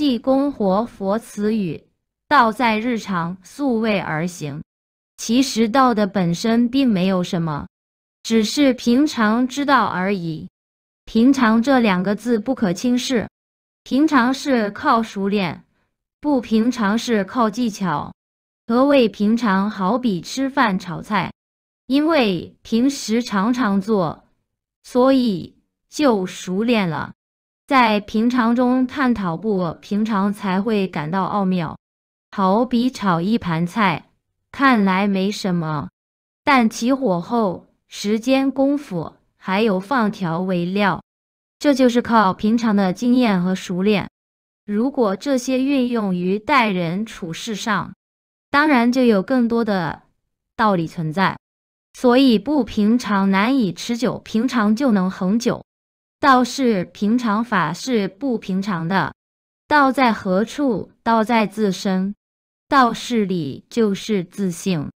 济公活佛词语，道在日常，素位而行。其实道的本身并没有什么，只是平常之道而已。平常这两个字不可轻视。平常是靠熟练，不平常是靠技巧。何谓平常？好比吃饭炒菜，因为平时常常做，所以就熟练了。在平常中探讨不平常，才会感到奥妙。好比炒一盘菜，看来没什么，但起火后、时间、功夫，还有放调味料，这就是靠平常的经验和熟练。如果这些运用于待人处事上，当然就有更多的道理存在。所以不平常难以持久，平常就能恒久。道是平常法，是不平常的。道在何处？道在自身。道是理，就是自性。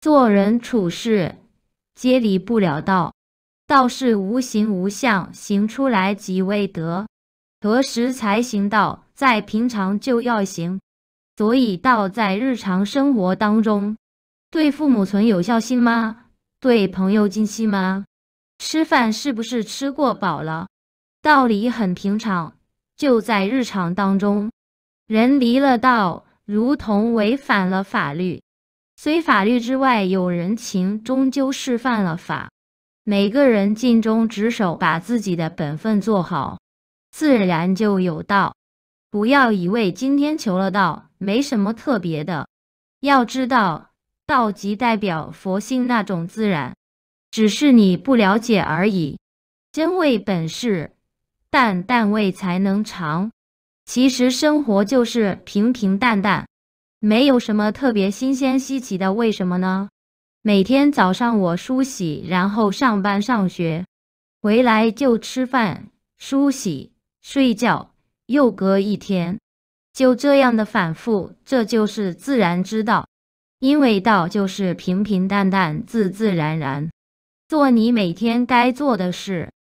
做人处事，皆离不了道。道是无形无相，行出来即为德。何时才行道？在平常就要行。所以，道在日常生活当中。对父母存有孝心吗？对朋友尽心吗？吃饭是不是吃过饱了？道理很平常，就在日常当中。人离了道，如同违反了法律。虽法律之外有人情，终究是犯了法。每个人尽忠职守，把自己的本分做好，自然就有道。不要以为今天求了道没什么特别的。要知道，道即代表佛性那种自然。只是你不了解而已，真味本是，淡，淡味才能长。其实生活就是平平淡淡，没有什么特别新鲜稀奇的。为什么呢？每天早上我梳洗，然后上班上学，回来就吃饭、梳洗、睡觉，又隔一天，就这样的反复。这就是自然之道，因为道就是平平淡淡、自自然然。做你每天该做的事。